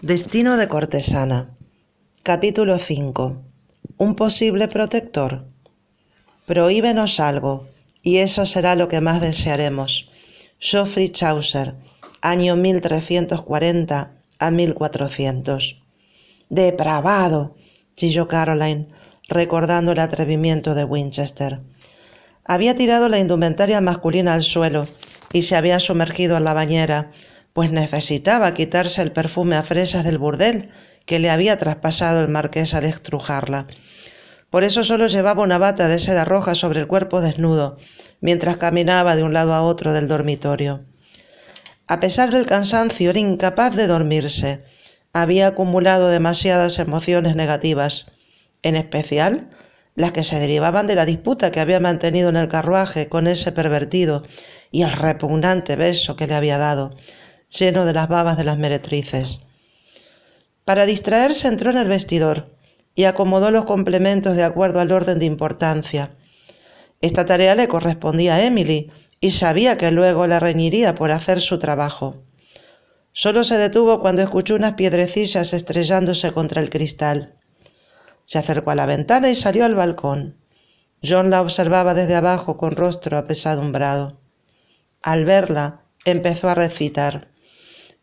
Destino de cortesana. Capítulo 5. Un posible protector. Prohíbenos algo, y eso será lo que más desearemos. Geoffrey Chaucer, año 1340 a 1400. Depravado, chilló Caroline, recordando el atrevimiento de Winchester. Había tirado la indumentaria masculina al suelo y se había sumergido en la bañera, pues necesitaba quitarse el perfume a fresas del burdel que le había traspasado el marqués al estrujarla. Por eso solo llevaba una bata de seda roja sobre el cuerpo desnudo, mientras caminaba de un lado a otro del dormitorio. A pesar del cansancio, era incapaz de dormirse. Había acumulado demasiadas emociones negativas, en especial las que se derivaban de la disputa que había mantenido en el carruaje con ese pervertido y el repugnante beso que le había dado lleno de las babas de las meretrices. Para distraerse entró en el vestidor y acomodó los complementos de acuerdo al orden de importancia. Esta tarea le correspondía a Emily y sabía que luego la reñiría por hacer su trabajo. Solo se detuvo cuando escuchó unas piedrecillas estrellándose contra el cristal. Se acercó a la ventana y salió al balcón. John la observaba desde abajo con rostro apesadumbrado. Al verla, empezó a recitar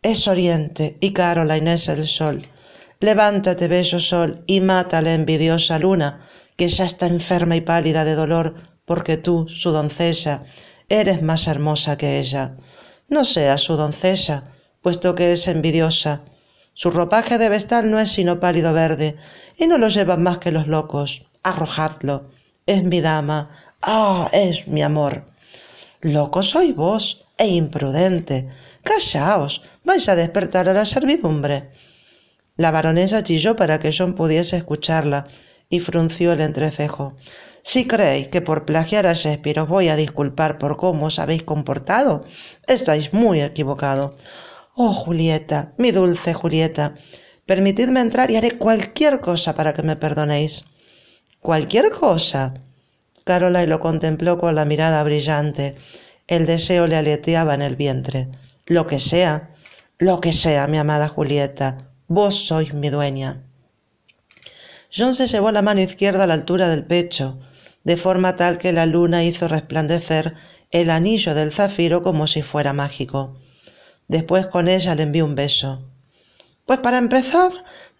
es oriente y caro la Inés el sol. Levántate, bello sol, y mata la envidiosa luna, que ya está enferma y pálida de dolor, porque tú, su doncella, eres más hermosa que ella. No seas su doncella, puesto que es envidiosa. Su ropaje de vestal no es sino pálido verde, y no lo llevan más que los locos. Arrojadlo. Es mi dama. Ah, es mi amor. Loco soy vos, e imprudente. Callaos, vais a despertar a la servidumbre. La baronesa chilló para que John pudiese escucharla y frunció el entrecejo. Si creéis que por plagiar a Shakespeare os voy a disculpar por cómo os habéis comportado, estáis muy equivocado. Oh, Julieta, mi dulce Julieta, permitidme entrar y haré cualquier cosa para que me perdonéis. ¿Cualquier cosa? Carola lo contempló con la mirada brillante. El deseo le aleteaba en el vientre. Lo que sea, lo que sea, mi amada Julieta, vos sois mi dueña. John se llevó la mano izquierda a la altura del pecho, de forma tal que la luna hizo resplandecer el anillo del zafiro como si fuera mágico. Después con ella le envió un beso. Pues para empezar,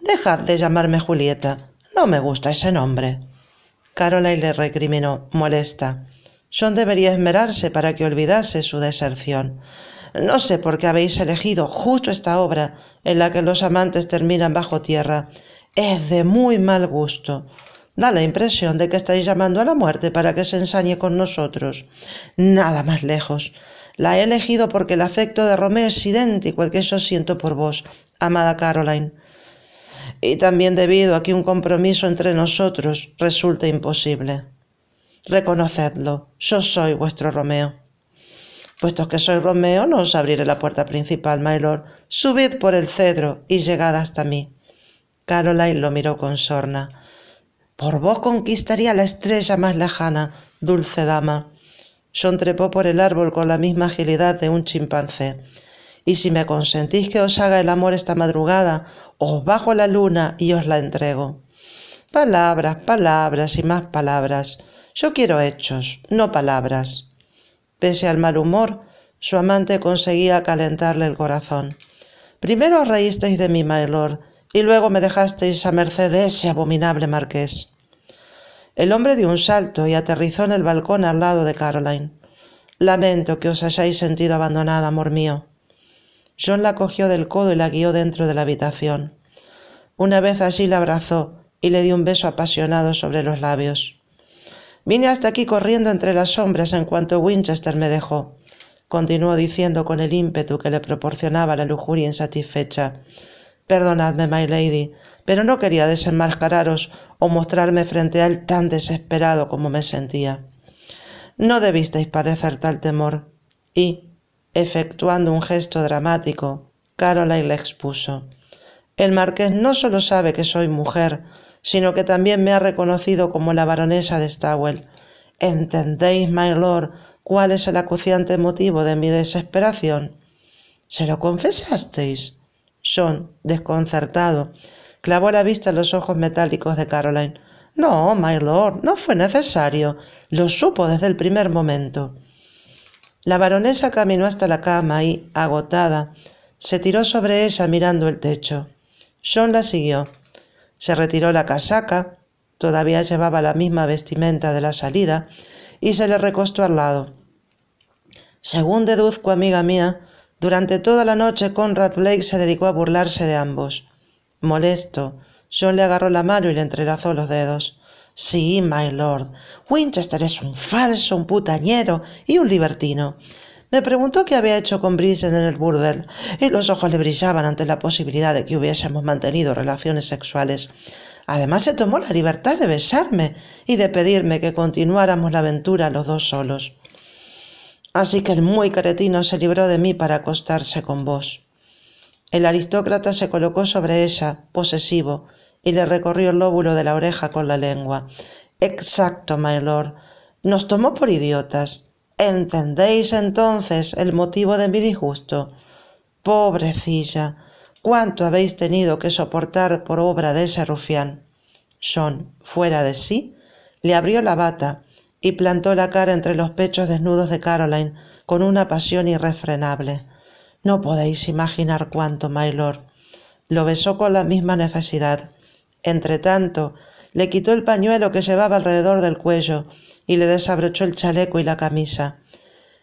dejad de llamarme Julieta. No me gusta ese nombre. Caroline le recriminó, molesta. John debería esmerarse para que olvidase su deserción. No sé por qué habéis elegido justo esta obra en la que los amantes terminan bajo tierra. Es de muy mal gusto. Da la impresión de que estáis llamando a la muerte para que se ensañe con nosotros. Nada más lejos. La he elegido porque el afecto de Romeo es idéntico al que yo siento por vos, amada Caroline. Y también debido a que un compromiso entre nosotros resulta imposible. Reconocedlo, yo soy vuestro Romeo. Puesto que soy Romeo, no os abriré la puerta principal, my Subid por el cedro y llegad hasta mí. Caroline lo miró con sorna. Por vos conquistaría la estrella más lejana, dulce dama. John trepó por el árbol con la misma agilidad de un chimpancé. Y si me consentís que os haga el amor esta madrugada, os bajo la luna y os la entrego. Palabras, palabras y más palabras. Yo quiero hechos, no palabras. Pese al mal humor, su amante conseguía calentarle el corazón. Primero os reísteis de mí, my y luego me dejasteis a merced de ese abominable marqués. El hombre dio un salto y aterrizó en el balcón al lado de Caroline. Lamento que os hayáis sentido abandonada, amor mío. John la cogió del codo y la guió dentro de la habitación. Una vez así la abrazó y le dio un beso apasionado sobre los labios. Vine hasta aquí corriendo entre las sombras en cuanto Winchester me dejó, continuó diciendo con el ímpetu que le proporcionaba la lujuria insatisfecha. Perdonadme, my lady, pero no quería desenmascararos o mostrarme frente a él tan desesperado como me sentía. No debisteis padecer tal temor. Y, efectuando un gesto dramático, Caroline le expuso. El marqués no solo sabe que soy mujer, sino que también me ha reconocido como la baronesa de Stawell. ¿Entendéis, my lord, cuál es el acuciante motivo de mi desesperación? ¿Se lo confesasteis? Son, desconcertado, clavó la vista en los ojos metálicos de Caroline. No, my lord, no fue necesario. Lo supo desde el primer momento. La baronesa caminó hasta la cama y, agotada, se tiró sobre ella mirando el techo. John la siguió. Se retiró la casaca, todavía llevaba la misma vestimenta de la salida, y se le recostó al lado. Según deduzco, amiga mía, durante toda la noche Conrad Blake se dedicó a burlarse de ambos. Molesto, John le agarró la mano y le entrelazó los dedos. Sí, my lord, Winchester es un falso, un putañero y un libertino. Me preguntó qué había hecho con Brisen en el burdel, y los ojos le brillaban ante la posibilidad de que hubiésemos mantenido relaciones sexuales. Además se tomó la libertad de besarme y de pedirme que continuáramos la aventura los dos solos. Así que el muy caretino se libró de mí para acostarse con vos. El aristócrata se colocó sobre ella, posesivo, y le recorrió el lóbulo de la oreja con la lengua. Exacto, my lord. Nos tomó por idiotas. ¿Entendéis entonces el motivo de mi disgusto? Pobrecilla, cuánto habéis tenido que soportar por obra de ese rufián. Son, fuera de sí, le abrió la bata y plantó la cara entre los pechos desnudos de Caroline con una pasión irrefrenable. No podéis imaginar cuánto, Mylord. Lo besó con la misma necesidad. Entretanto, le quitó el pañuelo que llevaba alrededor del cuello y le desabrochó el chaleco y la camisa.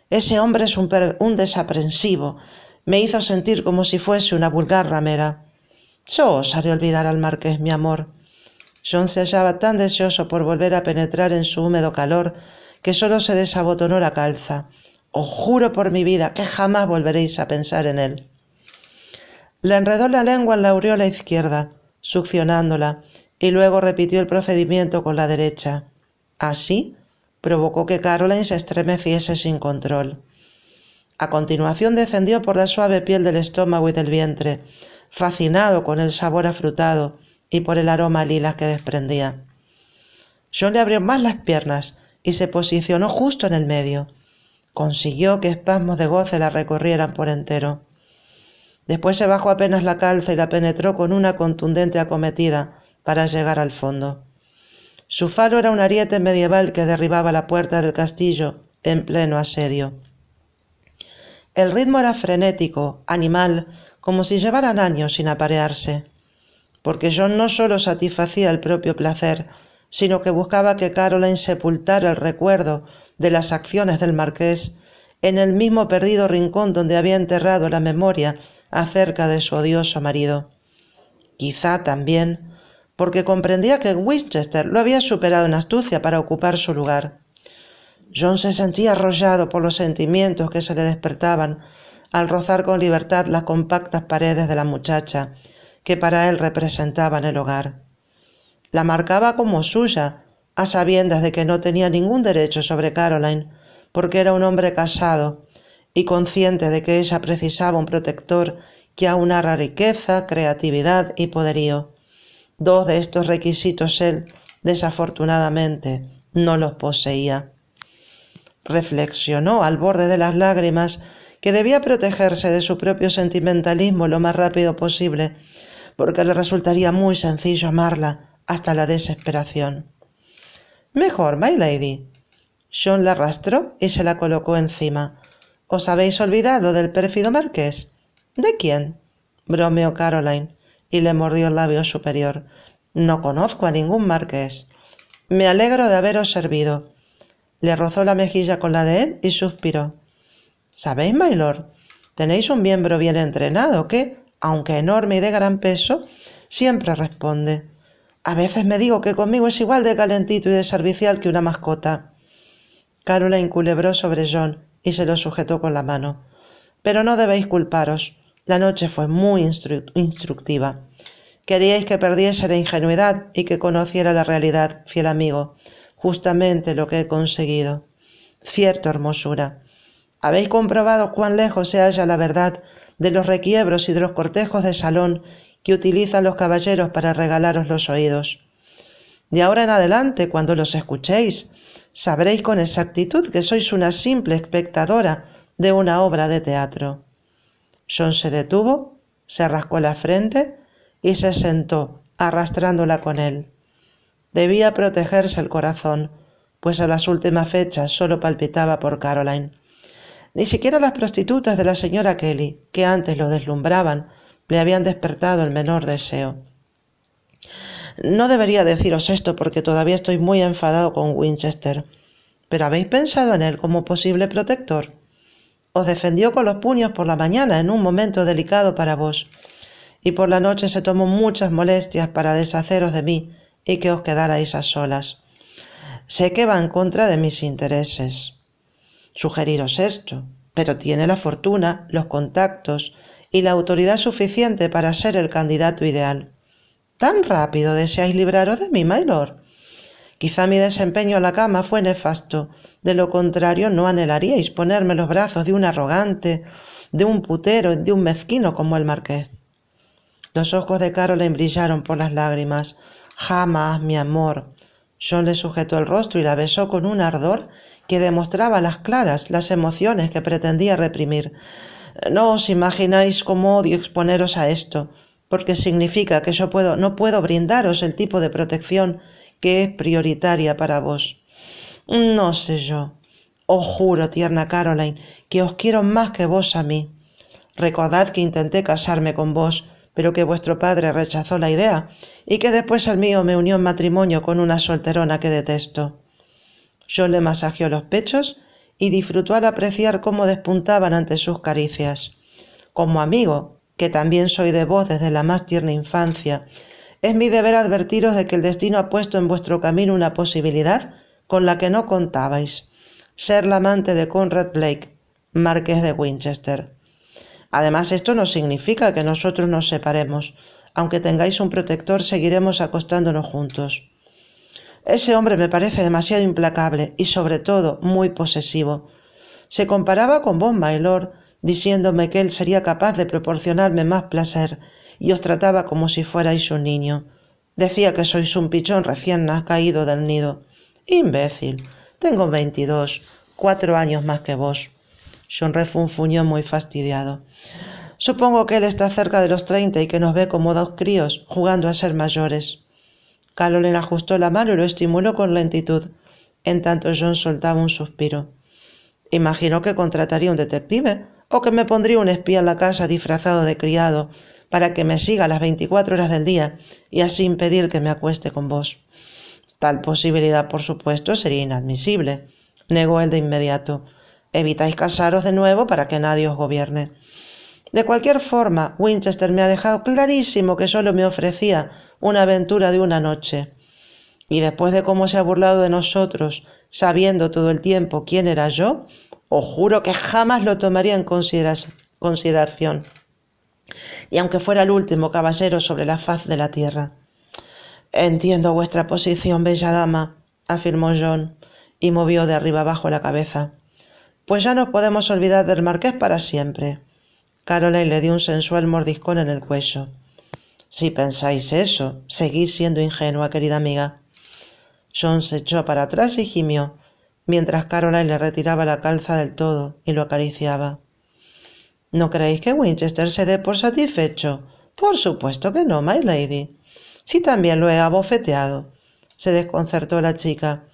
Ese hombre es un, desaprensivo. Me hizo sentir como si fuese una vulgar ramera. Yo os haré olvidar al marqués, mi amor. John se hallaba tan deseoso por volver a penetrar en su húmedo calor que solo se desabotonó la calza. Os juro por mi vida que jamás volveréis a pensar en él. Le enredó la lengua a la izquierda, succionándola, y luego repitió el procedimiento con la derecha. Así provocó que Caroline se estremeciese sin control. A continuación descendió por la suave piel del estómago y del vientre, fascinado con el sabor afrutado y por el aroma a lilas que desprendía. John le abrió más las piernas y se posicionó justo en el medio. Consiguió que espasmos de goce la recorrieran por entero. Después se bajó apenas la calza y la penetró con una contundente acometida para llegar al fondo. Su faro era un ariete medieval que derribaba la puerta del castillo en pleno asedio. El ritmo era frenético, animal, como si llevaran años sin aparearse, porque John no solo satisfacía el propio placer, sino que buscaba que Caroline sepultara el recuerdo de las acciones del marqués en el mismo perdido rincón donde había enterrado la memoria acerca de su odioso marido. Quizá también porque comprendía que Winchester lo había superado en astucia para ocupar su lugar. John se sentía arrollado por los sentimientos que se le despertaban al rozar con libertad las compactas paredes de la muchacha, que para él representaban el hogar. La marcaba como suya, a sabiendas de que no tenía ningún derecho sobre Caroline, porque era un hombre casado y consciente de que ella precisaba un protector que aunara riqueza, creatividad y poderío. Dos de estos requisitos él, desafortunadamente, no los poseía. Reflexionó al borde de las lágrimas que debía protegerse de su propio sentimentalismo lo más rápido posible, porque le resultaría muy sencillo amarla hasta la desesperación. Mejor, my lady. John la arrastró y se la colocó encima. ¿Os habéis olvidado del pérfido marqués? ¿De quién? bromeó Caroline y le mordió el labio superior. No conozco a ningún marqués. Me alegro de haberos servido. Le rozó la mejilla con la de él y suspiró. ¿Sabéis, mylord? Tenéis un miembro bien entrenado que, aunque enorme y de gran peso, siempre responde. A veces me digo que conmigo es igual de calentito y de servicial que una mascota. Carola inculebró sobre John y se lo sujetó con la mano. Pero no debéis culparos. La noche fue muy instructiva. Queríais que perdiese la ingenuidad y que conociera la realidad, fiel amigo, justamente lo que he conseguido. Cierto, hermosura. Habéis comprobado cuán lejos se halla la verdad de los requiebros y de los cortejos de salón que utilizan los caballeros para regalaros los oídos. De ahora en adelante, cuando los escuchéis, sabréis con exactitud que sois una simple espectadora de una obra de teatro. John se detuvo, se rascó la frente y se sentó, arrastrándola con él. Debía protegerse el corazón, pues a las últimas fechas solo palpitaba por Caroline. Ni siquiera las prostitutas de la señora Kelly, que antes lo deslumbraban, le habían despertado el menor deseo. No debería deciros esto porque todavía estoy muy enfadado con Winchester, pero ¿habéis pensado en él como posible protector? os defendió con los puños por la mañana en un momento delicado para vos, y por la noche se tomó muchas molestias para deshaceros de mí y que os quedarais a solas. Sé que va en contra de mis intereses. Sugeriros esto, pero tiene la fortuna, los contactos y la autoridad suficiente para ser el candidato ideal. ¿Tan rápido deseáis libraros de mí, my Quizá mi desempeño en la cama fue nefasto, de lo contrario, no anhelaríais ponerme los brazos de un arrogante, de un putero, de un mezquino como el marqués. Los ojos de Caroline brillaron por las lágrimas. Jamás, mi amor. John le sujetó el rostro y la besó con un ardor que demostraba las claras las emociones que pretendía reprimir. No os imagináis cómo odio exponeros a esto, porque significa que yo puedo, no puedo brindaros el tipo de protección que es prioritaria para vos. No sé yo. Os juro, tierna Caroline, que os quiero más que vos a mí. Recordad que intenté casarme con vos, pero que vuestro padre rechazó la idea, y que después el mío me unió en matrimonio con una solterona que detesto. Yo le masajeó los pechos y disfrutó al apreciar cómo despuntaban ante sus caricias. Como amigo, que también soy de vos desde la más tierna infancia, es mi deber advertiros de que el destino ha puesto en vuestro camino una posibilidad con la que no contabais, ser la amante de Conrad Blake, marqués de Winchester. Además, esto no significa que nosotros nos separemos. Aunque tengáis un protector, seguiremos acostándonos juntos. Ese hombre me parece demasiado implacable y, sobre todo, muy posesivo. Se comparaba con vos, lord, diciéndome que él sería capaz de proporcionarme más placer y os trataba como si fuerais un niño. Decía que sois un pichón recién caído del nido. Imbécil, tengo 22, cuatro años más que vos. John refunfuñó muy fastidiado. Supongo que él está cerca de los 30 y que nos ve como dos críos, jugando a ser mayores. Caroline ajustó la mano y lo estimuló con lentitud. En tanto John soltaba un suspiro. Imaginó que contrataría un detective o que me pondría un espía en la casa disfrazado de criado para que me siga las 24 horas del día y así impedir que me acueste con vos. Tal posibilidad, por supuesto, sería inadmisible, negó él de inmediato. Evitáis casaros de nuevo para que nadie os gobierne. De cualquier forma, Winchester me ha dejado clarísimo que solo me ofrecía una aventura de una noche. Y después de cómo se ha burlado de nosotros, sabiendo todo el tiempo quién era yo, os juro que jamás lo tomaría en consideración. Y aunque fuera el último caballero sobre la faz de la tierra. Entiendo vuestra posición, bella dama, afirmó John, y movió de arriba abajo la cabeza. Pues ya nos podemos olvidar del marqués para siempre. Caroline le dio un sensual mordiscón en el cuello. Si pensáis eso, seguís siendo ingenua, querida amiga. John se echó para atrás y gimió, mientras Caroline le retiraba la calza del todo y lo acariciaba. ¿No creéis que Winchester se dé por satisfecho? Por supuesto que no, my lady. Sí, también lo he abofeteado. Se desconcertó la chica.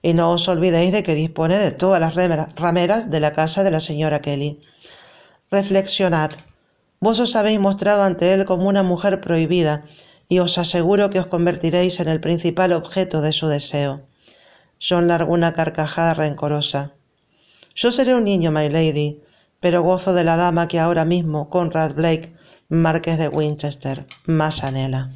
Y no os olvidéis de que dispone de todas las rameras de la casa de la señora Kelly. Reflexionad. Vos os habéis mostrado ante él como una mujer prohibida, y os aseguro que os convertiréis en el principal objeto de su deseo. Son largó una carcajada rencorosa. Yo seré un niño, my lady, pero gozo de la dama que ahora mismo Conrad Blake, marqués de Winchester, más anhela.